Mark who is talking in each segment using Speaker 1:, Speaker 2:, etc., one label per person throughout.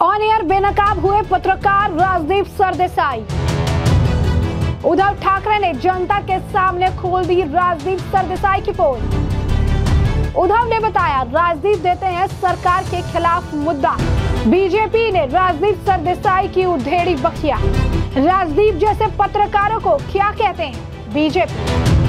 Speaker 1: on air बेनकाब हुए पत्रकार राजदीप सरदेसाई उद्धव ठाकरे ने जनता के सामने खोल दी राजदीप सरदेसाई की पोल उद्धव ने बताया राजदीप देते हैं सरकार के खिलाफ मुद्दा बीजेपी ने राजदीप सरदेसाई की उधेड़ी बखिया राजदीप जैसे पत्रकारों को क्या कहते हैं बीजेपी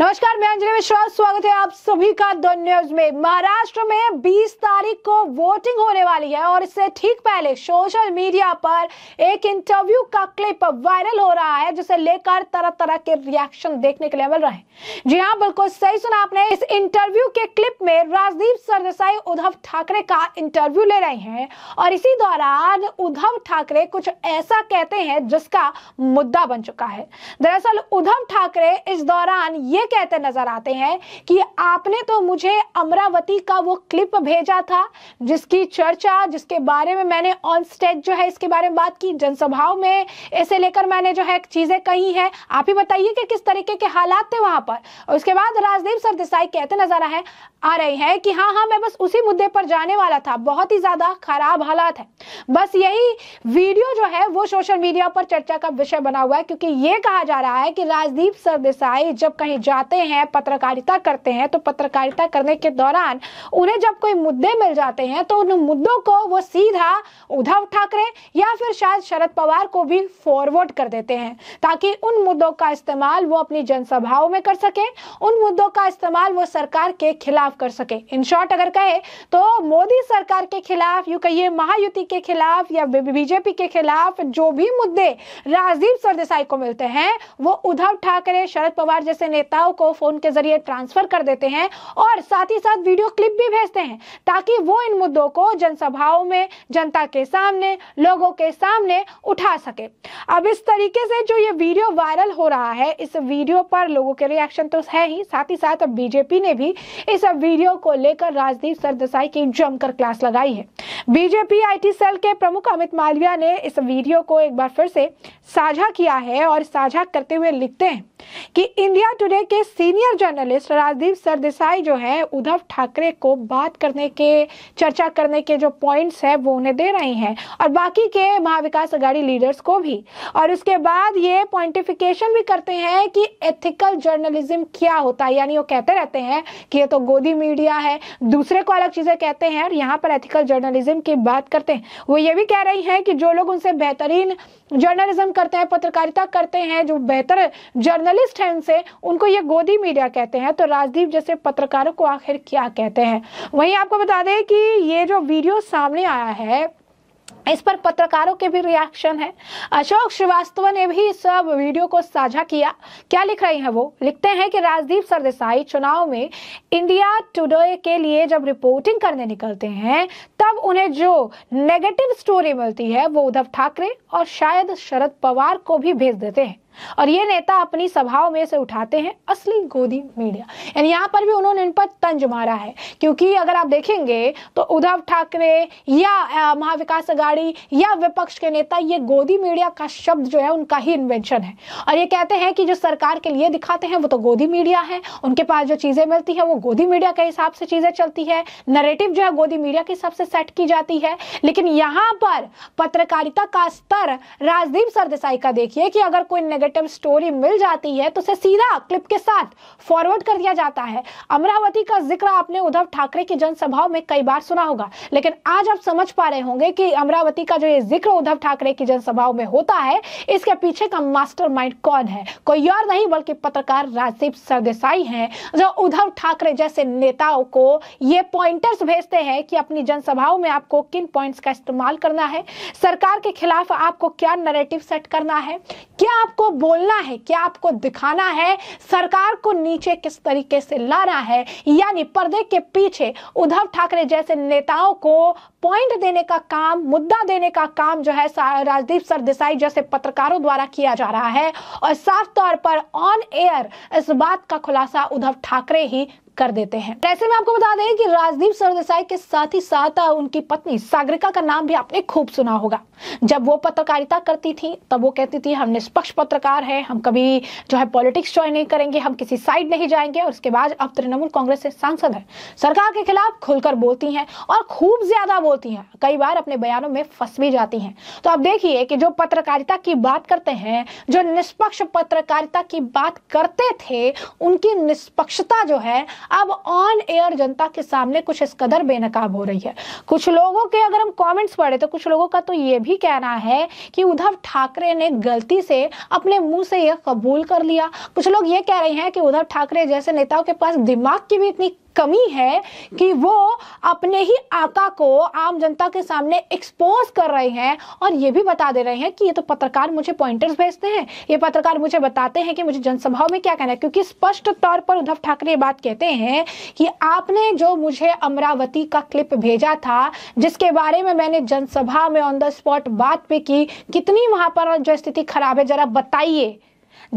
Speaker 1: नमस्कार मैं अंजलि मिश्रा स्वागत है आप सभी का द न्यूज में महाराष्ट्र में 20 तारीख को वोटिंग होने वाली है और इससे ठीक पहले सोशल मीडिया पर एक इंटरव्यू का क्लिप वायरल हो रहा है जिसे लेकर तरह तरह के रिएक्शन देखने के लिए मिल रहे हैं जी हाँ बिल्कुल सही सुना आपने इस इंटरव्यू के क्लिप में राजदीप सरदेसाई उद्धव ठाकरे का इंटरव्यू ले रहे हैं और इसी दौरान उद्धव ठाकरे कुछ ऐसा कहते हैं जिसका मुद्दा बन चुका है दरअसल उद्धव ठाकरे इस दौरान ये कहते नजर आते हैं कि आपने तो मुझे अमरावती का वो क्लिप भेजा था जिसकी चर्चा जिसके बारे में मैंने ऑन स्टेज जो है इसके बारे में बात की जनसभाओं में इसे लेकर मैंने जो है चीजें कही है आप ही बताइए कि किस तरीके के हालात थे वहां पर और उसके बाद राजदीप सरदेसाई कहते नजर आए आ रहे हैं कि हाँ हाँ मैं बस उसी मुद्दे पर जाने वाला था बहुत ही ज्यादा खराब हालात है बस यही वीडियो जो है वो सोशल मीडिया पर चर्चा का विषय बना हुआ है क्योंकि ये कहा जा रहा है कि राजदीप सरदेसाई जब कहीं जा आते हैं पत्रकारिता करते हैं तो पत्रकारिता करने के दौरान उन्हें जब कोई मुद्दे मिल जाते हैं तो उन मुद्दों को वो सीधा उद्धव ठाकरे या फिर शायद शरद पवार को भी फॉरवर्ड कर देते हैं ताकि उन मुद्दों का इस्तेमाल वो अपनी जनसभाओं में कर सके उन मुद्दों का इस्तेमाल वो सरकार के खिलाफ कर सके इन शॉर्ट अगर कहे तो मोदी सरकार के खिलाफ यू कहिए महायुति के खिलाफ या बीजेपी के खिलाफ जो भी मुद्दे राजदीप सरदेसाई को मिलते हैं वो उद्धव ठाकरे शरद पवार जैसे नेताओं महिलाओं को फोन के जरिए ट्रांसफर कर देते हैं और साथ ही साथ वीडियो क्लिप भी भेजते हैं ताकि वो इन मुद्दों को जनसभाओं में जनता के सामने लोगों के सामने उठा सके अब इस तरीके से जो ये वीडियो वायरल हो रहा है इस वीडियो पर लोगों के रिएक्शन तो है ही साथ ही साथ बीजेपी ने भी इस वीडियो को लेकर राजदीप सरदेसाई की जमकर क्लास लगाई है बीजेपी आईटी सेल के प्रमुख अमित मालविया ने इस वीडियो को एक बार फिर से साझा किया है और साझा करते हुए लिखते हैं कि इंडिया टुडे के सीनियर जर्नलिस्ट राजदीप सरदेसाई जो है उद्धव ठाकरे को बात करने के चर्चा करने के जो पॉइंट्स है वो उन्हें दे रहे हैं और बाकी के महाविकास अघाड़ी लीडर्स को भी और उसके बाद ये पॉइंटिफिकेशन भी करते हैं कि एथिकल जर्नलिज्म क्या होता है यानी वो कहते रहते हैं कि ये तो गोदी मीडिया है दूसरे को अलग चीज़ें कहते हैं और यहाँ पर एथिकल जर्नलिज्म की बात करते हैं वो ये भी कह रही है कि जो लोग उनसे बेहतरीन जर्नलिज्म करते हैं पत्रकारिता करते हैं जो बेहतर जर्नलिस्ट हैं उनसे उनको ये इसे गोदी मीडिया कहते हैं तो राजदीप जैसे पत्रकारों को आखिर क्या कहते हैं वहीं आपको बता दें कि ये जो वीडियो सामने आया है इस पर पत्रकारों के भी रिएक्शन है अशोक श्रीवास्तव ने भी इस वीडियो को साझा किया क्या लिख रही हैं वो लिखते हैं कि राजदीप सरदेसाई चुनाव में इंडिया टुडे के लिए जब रिपोर्टिंग करने निकलते हैं तब उन्हें जो नेगेटिव स्टोरी मिलती है वो उद्धव ठाकरे और शायद शरद पवार को भी भेज देते हैं और ये नेता अपनी सभाओं में से उठाते हैं असली गोदी मीडिया यानी यहाँ पर भी उन्होंने इन पर तंज मारा है क्योंकि अगर आप देखेंगे तो उद्धव ठाकरे या महाविकास अघाड़ी या विपक्ष के नेता ये गोदी मीडिया का शब्द जो है उनका ही इन्वेंशन है और ये कहते हैं कि जो सरकार के लिए दिखाते हैं वो तो गोदी मीडिया है उनके पास जो चीज़ें मिलती है वो गोदी मीडिया के हिसाब से चीज़ें चलती है नरेटिव जो है गोदी मीडिया के हिसाब से सेट की जाती है लेकिन यहाँ पर पत्रकारिता का स्तर राजदीप सरदेसाई का देखिए कि अगर कोई नेगेटिव स्टोरी मिल जाती है तो उसे सीधा क्लिप के साथ फॉरवर्ड कर दिया जाता है अमरावती का जिक्र आपने उद्धव ठाकरे की जनसभाओं में कई बार सुना होगा लेकिन आज आप समझ पा रहे होंगे कि अमरावती का जो ये जिक्र उद्धव ठाकरे की जनसभाओं में होता है इसके पीछे का मास्टर कौन है कोई और नहीं बल्कि पत्रकार राजदीप सरदेसाई हैं जो उद्धव ठाकरे जैसे नेताओं को ये पॉइंटर्स भेजते हैं कि अपनी जनसभाओं में आपको किन पॉइंट्स का इस्तेमाल करना है सरकार के खिलाफ आपको क्या नरेटिव सेट करना है क्या आपको बोलना है क्या आपको दिखाना है सरकार को नीचे किस तरीके से लाना है यानी पर्दे के पीछे उद्धव ठाकरे जैसे नेताओं को पॉइंट देने का काम मुद्दा देने का काम जो है राजदीप सरदेसाई जैसे पत्रकारों द्वारा किया जा रहा है और साफ तौर पर ऑन एयर इस बात का खुलासा उद्धव ठाकरे ही कर देते हैं ऐसे में आपको बता दें कि राजदीप सरदेसाई के साथ ही साथ उनकी पत्नी सागरिका का नाम भी आपने खूब सुना होगा जब वो पत्रकारिता करती थी तब वो कहती थी हम निष्पक्ष पत्रकार है हम कभी जो है पॉलिटिक्स ज्वाइन नहीं करेंगे हम किसी साइड नहीं जाएंगे और उसके बाद अब तृणमूल कांग्रेस से सांसद है सरकार के खिलाफ खुलकर बोलती हैं और खूब ज्यादा बोलती हैं कई बार अपने बयानों में फंस भी जाती हैं तो आप देखिए कि जो पत्रकारिता की बात करते हैं जो निष्पक्ष पत्रकारिता की बात करते थे उनकी निष्पक्षता जो है अब ऑन एयर जनता के सामने कुछ इस कदर बेनकाब हो रही है कुछ लोगों के अगर हम कमेंट्स पढ़े तो कुछ लोगों का तो ये भी कहना है कि उद्धव ठाकरे ने गलती से अपने मुंह से यह कबूल कर लिया कुछ लोग ये कह रहे हैं कि उद्धव ठाकरे जैसे नेताओं के पास दिमाग की भी इतनी कमी है कि वो अपने ही आका को आम जनता के सामने एक्सपोज कर रहे हैं और ये भी बता दे रहे हैं कि ये तो पत्रकार मुझे पॉइंटर्स भेजते हैं ये पत्रकार मुझे बताते हैं कि मुझे जनसभा में क्या कहना है क्योंकि स्पष्ट तौर पर उद्धव ठाकरे बात कहते हैं कि आपने जो मुझे अमरावती का क्लिप भेजा था जिसके बारे में मैंने जनसभा में ऑन द स्पॉट बात भी की कितनी वहां पर जो स्थिति खराब है जरा बताइए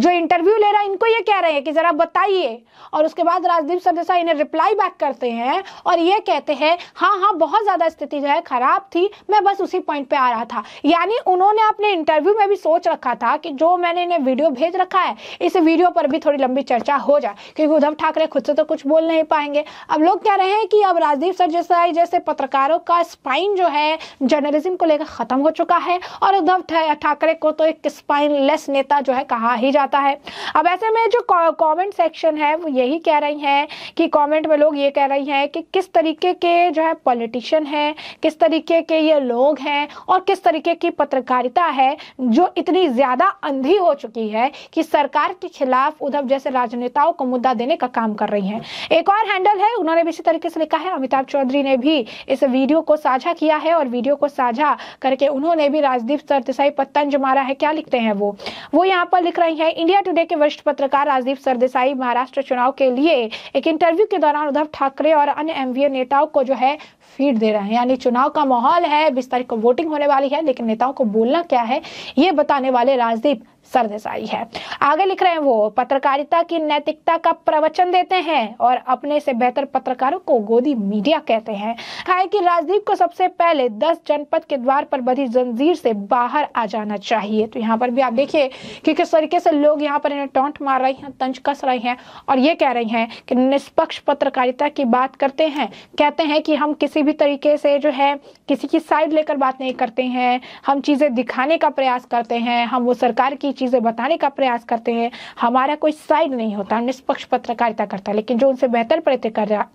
Speaker 1: जो इंटरव्यू ले रहा है इनको ये कह रहे हैं कि जरा बताइए और उसके बाद राजदीप सरदेसा इन्हें रिप्लाई बैक करते हैं और ये कहते हैं हाँ हाँ बहुत ज्यादा स्थिति जो है खराब थी मैं बस उसी पॉइंट पे आ रहा था यानी उन्होंने अपने इंटरव्यू में भी सोच रखा था कि जो मैंने इन्हें वीडियो भेज रखा है इस वीडियो पर भी थोड़ी लंबी चर्चा हो जाए क्योंकि उद्धव ठाकरे खुद से तो कुछ बोल नहीं पाएंगे अब लोग कह रहे हैं कि अब राजदीप सरदेसाई जैसे पत्रकारों का स्पाइन जो है जर्नलिज्म को लेकर खत्म हो चुका है और उद्धव ठाकरे को तो एक स्पाइन नेता जो है कहा ही जा जाता है अब ऐसे में जो कमेंट सेक्शन है वो यही कह रही हैं कि कमेंट में लोग ये कह रही हैं कि किस तरीके के जो है पॉलिटिशियन हैं किस तरीके के ये लोग हैं और किस तरीके की पत्रकारिता है जो इतनी ज़्यादा अंधी हो चुकी है कि सरकार के खिलाफ उद्धव जैसे राजनेताओं को मुद्दा देने का काम कर रही हैं एक और हैंडल है उन्होंने भी इसी तरीके से लिखा है अमिताभ चौधरी ने भी इस वीडियो को साझा किया है और वीडियो को साझा करके उन्होंने भी राजदीप सरदेसाई पर तंज मारा है क्या लिखते हैं वो वो यहाँ पर लिख रही है इंडिया टुडे के वरिष्ठ पत्रकार राजदीप सरदेसाई महाराष्ट्र चुनाव के लिए एक इंटरव्यू के दौरान उद्धव ठाकरे और अन्य एमवीए नेताओं को जो है फीड दे रहे हैं यानी चुनाव का माहौल है बीस तारीख को वोटिंग होने वाली है लेकिन नेताओं को बोलना क्या है ये बताने वाले राजदीप सरदेसाई है आगे लिख रहे हैं वो पत्रकारिता की नैतिकता का प्रवचन देते हैं और अपने से बेहतर पत्रकारों को गोदी मीडिया कहते हैं है कि राजदीप को सबसे पहले दस जनपद के द्वार पर बधी जंजीर से बाहर आ जाना चाहिए तो यहाँ पर भी आप देखिए कि किस तरीके से लोग यहाँ पर इन्हें टोंट मार रही हैं तंज कस रही हैं और ये कह रही हैं कि निष्पक्ष पत्रकारिता की बात करते हैं कहते हैं कि हम किसी भी तरीके से जो है किसी की साइड लेकर बात नहीं करते हैं हम चीज़ें दिखाने का प्रयास करते हैं हम वो सरकार की चीज़ें बताने का प्रयास करते हैं हमारा कोई साइड नहीं होता हम निष्पक्ष पत्रकारिता करता है लेकिन जो उनसे बेहतर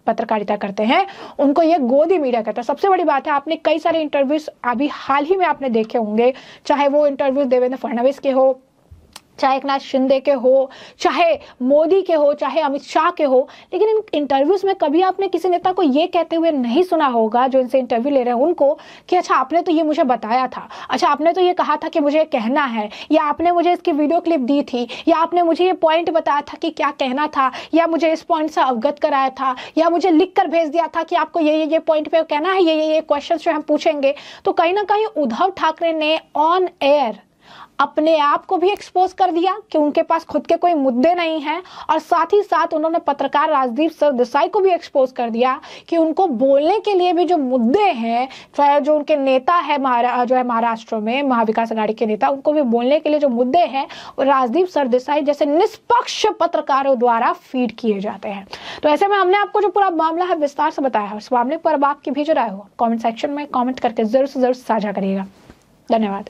Speaker 1: पत्रकारिता करते हैं उनको ये गोदी मीडिया कहता है सबसे बड़ी बात है आपने कई सारे इंटरव्यूज अभी हाल ही में आपने देखे होंगे चाहे वो इंटरव्यूज देवेंद्र फडणवीस के हो चाहे एक नाथ शिंदे के हो चाहे मोदी के हो चाहे अमित शाह के हो लेकिन इन इंटरव्यूज में कभी आपने किसी नेता को ये कहते हुए नहीं सुना होगा जो इनसे इंटरव्यू ले रहे हैं उनको कि अच्छा आपने तो ये मुझे बताया था अच्छा आपने तो ये कहा था कि मुझे कहना है या आपने मुझे इसकी वीडियो क्लिप दी थी या आपने मुझे ये पॉइंट बताया था कि क्या कहना था या मुझे इस पॉइंट से अवगत कराया था या मुझे लिख कर भेज दिया था कि आपको ये ये ये पॉइंट पे कहना है ये ये ये क्वेश्चन जो हम पूछेंगे तो कहीं ना कहीं उद्धव ठाकरे ने ऑन एयर अपने आप को भी एक्सपोज कर दिया कि उनके पास खुद के कोई मुद्दे नहीं हैं और साथ ही साथ उन्होंने पत्रकार राजदीप सरदेसाई को भी एक्सपोज कर दिया कि उनको बोलने के लिए भी जो मुद्दे हैं चाहे जो उनके नेता है जो है महाराष्ट्र में महाविकास आघाड़ी के नेता उनको भी बोलने के लिए जो मुद्दे हैं राजदीप सरदेसाई जैसे निष्पक्ष पत्रकारों द्वारा फीड किए जाते हैं तो ऐसे में हमने आपको जो पूरा मामला है विस्तार से बताया है उस मामले पर अब आपकी भी जो राय हो कॉमेंट सेक्शन में कॉमेंट करके जरूर से जरूर साझा करिएगा धन्यवाद